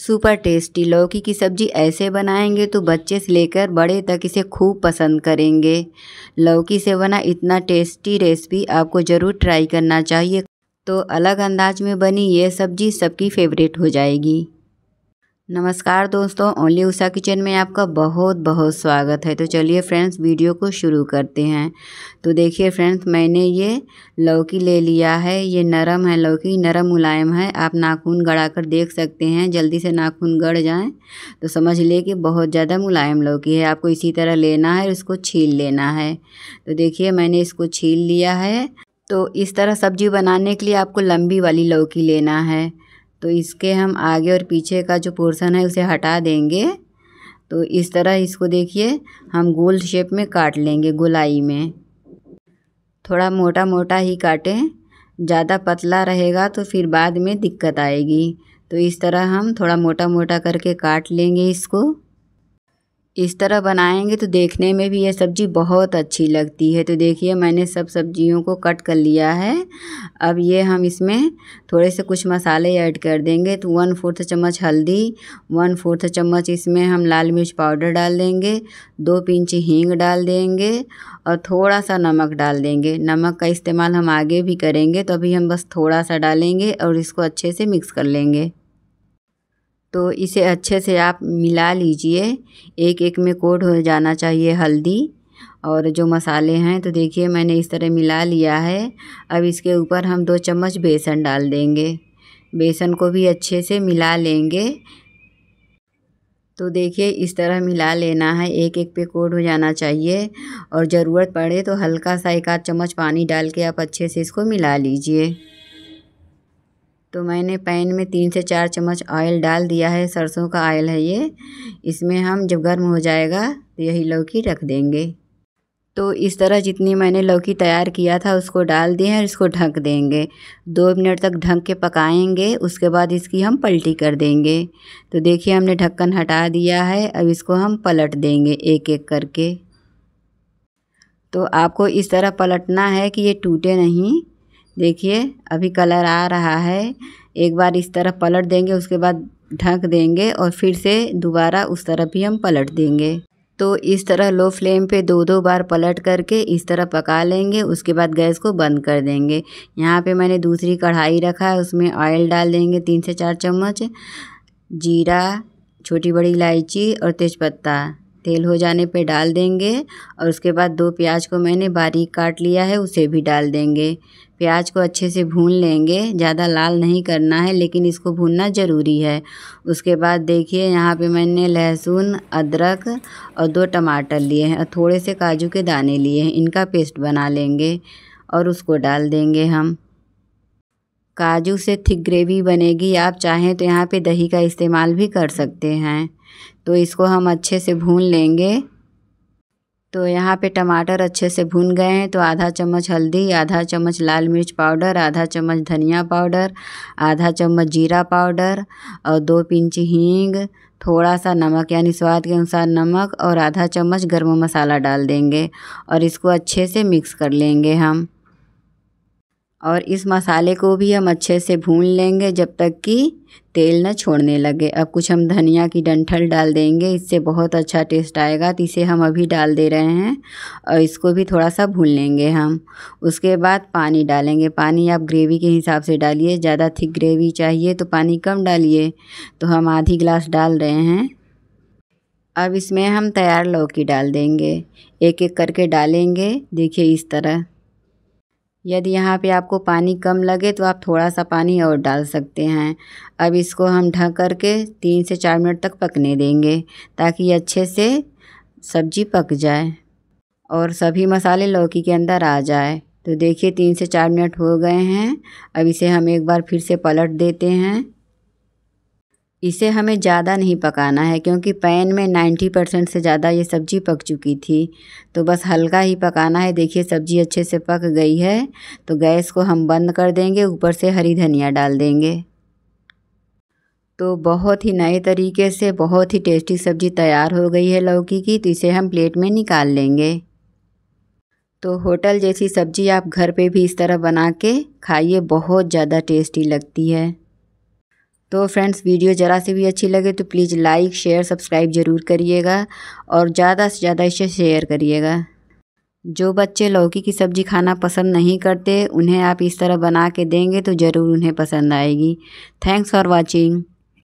super tasty लौकी की सब्ज़ी ऐसे बनाएंगे तो बच्चे से लेकर बड़े तक इसे खूब पसंद करेंगे लौकी से बना इतना टेस्टी रेसिपी आपको ज़रूर ट्राई करना चाहिए तो अलग अंदाज में बनी ये सब्ज़ी सबकी फेवरेट हो जाएगी नमस्कार दोस्तों ओनली उषा किचन में आपका बहुत बहुत स्वागत है तो चलिए फ्रेंड्स वीडियो को शुरू करते हैं तो देखिए फ्रेंड्स मैंने ये लौकी ले लिया है ये नरम है लौकी नरम मुलायम है आप नाखून गड़ा कर देख सकते हैं जल्दी से नाखून गड़ जाएं तो समझ लिए कि बहुत ज़्यादा मुलायम लौकी है आपको इसी तरह लेना है और इसको छील लेना है तो देखिए मैंने इसको छील लिया है तो इस तरह सब्जी बनाने के लिए आपको लंबी वाली लौकी लेना है तो इसके हम आगे और पीछे का जो पोर्सन है उसे हटा देंगे तो इस तरह इसको देखिए हम गोल शेप में काट लेंगे गोलाई में थोड़ा मोटा मोटा ही काटें ज़्यादा पतला रहेगा तो फिर बाद में दिक्कत आएगी तो इस तरह हम थोड़ा मोटा मोटा करके काट लेंगे इसको इस तरह बनाएंगे तो देखने में भी ये सब्ज़ी बहुत अच्छी लगती है तो देखिए मैंने सब सब्जियों को कट कर लिया है अब ये हम इसमें थोड़े से कुछ मसाले ऐड कर देंगे तो वन फोर्थ चम्मच हल्दी वन फोर्थ चम्मच इसमें हम लाल मिर्च पाउडर डाल देंगे दो पिंच हींग डाल देंगे और थोड़ा सा नमक डाल देंगे नमक का इस्तेमाल हम आगे भी करेंगे तो अभी हम बस थोड़ा सा डालेंगे और इसको अच्छे से मिक्स कर लेंगे तो इसे अच्छे से आप मिला लीजिए एक एक में कोट हो जाना चाहिए हल्दी और जो मसाले हैं तो देखिए मैंने इस तरह मिला लिया है अब इसके ऊपर हम दो चम्मच बेसन डाल देंगे बेसन को भी अच्छे से मिला लेंगे तो देखिए इस तरह मिला लेना है एक एक पे कोट हो जाना चाहिए और ज़रूरत पड़े तो हल्का सा एक आध चम्मच पानी डाल के आप अच्छे से इसको मिला लीजिए तो मैंने पैन में तीन से चार चम्मच ऑयल डाल दिया है सरसों का ऑयल है ये इसमें हम जब गर्म हो जाएगा तो यही लौकी रख देंगे तो इस तरह जितनी मैंने लौकी तैयार किया था उसको डाल दिए और इसको ढक देंगे दो मिनट तक ढक के पकाएंगे उसके बाद इसकी हम पलटी कर देंगे तो देखिए हमने ढक्कन हटा दिया है अब इसको हम पलट देंगे एक एक करके तो आपको इस तरह पलटना है कि ये टूटे नहीं देखिए अभी कलर आ रहा है एक बार इस तरह पलट देंगे उसके बाद ढक देंगे और फिर से दोबारा उस तरफ भी हम पलट देंगे तो इस तरह लो फ्लेम पे दो दो बार पलट करके इस तरह पका लेंगे उसके बाद गैस को बंद कर देंगे यहाँ पे मैंने दूसरी कढ़ाई रखा है उसमें ऑयल डाल देंगे तीन से चार चम्मच जीरा छोटी बड़ी इलायची और तेज़पत्ता तेल हो जाने पे डाल देंगे और उसके बाद दो प्याज को मैंने बारीक काट लिया है उसे भी डाल देंगे प्याज को अच्छे से भून लेंगे ज़्यादा लाल नहीं करना है लेकिन इसको भूनना ज़रूरी है उसके बाद देखिए यहाँ पे मैंने लहसुन अदरक और दो टमाटर लिए हैं और थोड़े से काजू के दाने लिए हैं इनका पेस्ट बना लेंगे और उसको डाल देंगे हम काजू से थिक ग्रेवी बनेगी आप चाहें तो यहाँ पे दही का इस्तेमाल भी कर सकते हैं तो इसको हम अच्छे से भून लेंगे तो यहाँ पे टमाटर अच्छे से भून गए हैं तो आधा चम्मच हल्दी आधा चम्मच लाल मिर्च पाउडर आधा चम्मच धनिया पाउडर आधा चम्मच जीरा पाउडर और दो पिंच हींग थोड़ा सा नमक यानी स्वाद के अनुसार नमक और आधा चम्मच गर्म मसाला डाल देंगे और इसको अच्छे से मिक्स कर लेंगे हम और इस मसाले को भी हम अच्छे से भून लेंगे जब तक कि तेल ना छोड़ने लगे अब कुछ हम धनिया की डंठल डाल देंगे इससे बहुत अच्छा टेस्ट आएगा तो इसे हम अभी डाल दे रहे हैं और इसको भी थोड़ा सा भून लेंगे हम उसके बाद पानी डालेंगे पानी आप ग्रेवी के हिसाब से डालिए ज़्यादा थिक ग्रेवी चाहिए तो पानी कम डालिए तो हम आधी गिलास डाल रहे हैं अब इसमें हम तैयार लौकी डाल देंगे एक एक करके डालेंगे देखिए इस तरह यदि यहाँ पे आपको पानी कम लगे तो आप थोड़ा सा पानी और डाल सकते हैं अब इसको हम ढक करके तीन से चार मिनट तक पकने देंगे ताकि अच्छे से सब्जी पक जाए और सभी मसाले लौकी के अंदर आ जाए तो देखिए तीन से चार मिनट हो गए हैं अब इसे हम एक बार फिर से पलट देते हैं इसे हमें ज़्यादा नहीं पकाना है क्योंकि पैन में 90 परसेंट से ज़्यादा ये सब्ज़ी पक चुकी थी तो बस हल्का ही पकाना है देखिए सब्ज़ी अच्छे से पक गई है तो गैस को हम बंद कर देंगे ऊपर से हरी धनिया डाल देंगे तो बहुत ही नए तरीके से बहुत ही टेस्टी सब्ज़ी तैयार हो गई है लौकी की तो इसे हम प्लेट में निकाल लेंगे तो होटल जैसी सब्ज़ी आप घर पे भी इस तरह बना के खाइए बहुत ज़्यादा टेस्टी लगती है तो फ्रेंड्स वीडियो ज़रा से भी अच्छी लगे तो प्लीज़ लाइक शेयर सब्सक्राइब ज़रूर करिएगा और ज़्यादा से ज़्यादा इसे शेयर करिएगा जो बच्चे लौकी की सब्ज़ी खाना पसंद नहीं करते उन्हें आप इस तरह बना के देंगे तो ज़रूर उन्हें पसंद आएगी थैंक्स फॉर वॉचिंग